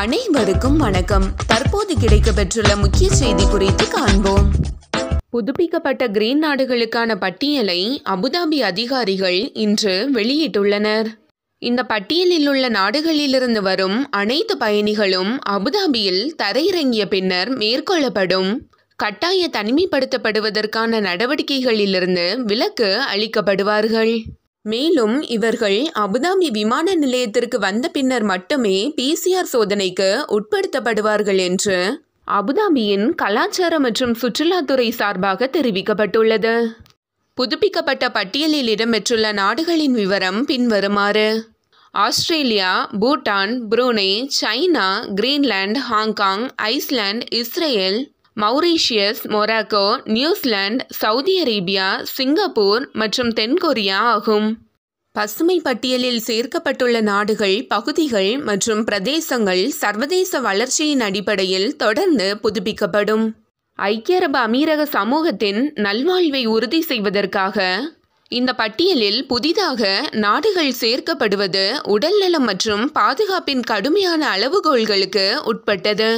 அனைவருக்கும் வணக்கம் தற்போது கிடைக்கப்பெற்றுள்ள முக்கிய செய்தி குறித்து காண்போம் புதுப்பிக்கப்பட்ட கிரீன் நாடுகளுக்கான பட்டியலை அபுதாபி அதிகாரிகள் இன்று வெளியிட்டுள்ளனர் இந்த பட்டியலில் உள்ள நாடுகளிலிருந்து வரும் அனைத்து பயணிகளும் அபுதாபியில் தரையிறங்கிய பின்னர் மேற்கொள்ளப்படும் கட்டாய தனிமைப்படுத்தப்படுவதற்கான நடவடிக்கைகளிலிருந்து விலக்கு அளிக்கப்படுவார்கள் மேலும் இவர்கள் அபுதாபி விமான நிலையத்திற்கு வந்த பின்னர் மட்டுமே பிசிஆர் சோதனைக்கு உட்படுத்தப்படுவார்கள் என்று அபுதாபியின் கலாச்சார மற்றும் சுற்றுலாத்துறை சார்பாக தெரிவிக்கப்பட்டுள்ளது புதுப்பிக்கப்பட்ட பட்டியலில் இடம்பெற்றுள்ள நாடுகளின் விவரம் பின்வருமாறு Australia Bhutan Brunei China Greenland Hong Kong Iceland Israel Mauritius Morocco New Zealand Saudi Arabia Singapore மற்றும் தென்கொரியா ஆகும் பசுமை பட்டியலில் சேர்க்கப்பட்டுள்ள நாடுகள் பகுதிகள் மற்றும் பிரதேசங்கள் சர்வதேச வளர்ச்சியின் அடிப்படையில் தொடர்ந்து புதுப்பிக்கப்படும் ஐக்கிய அரபு அமீரக சமூகத்தின் நல்வாழ்வை உறுதி செய்வதற்காக இந்த பட்டியலில் புதிதாக நாடுகள் சேர்க்கப்படுவது உடல்நலம் மற்றும் பாதுகாப்பின் கடுமையான அளவுகோல்களுக்கு உட்பட்டது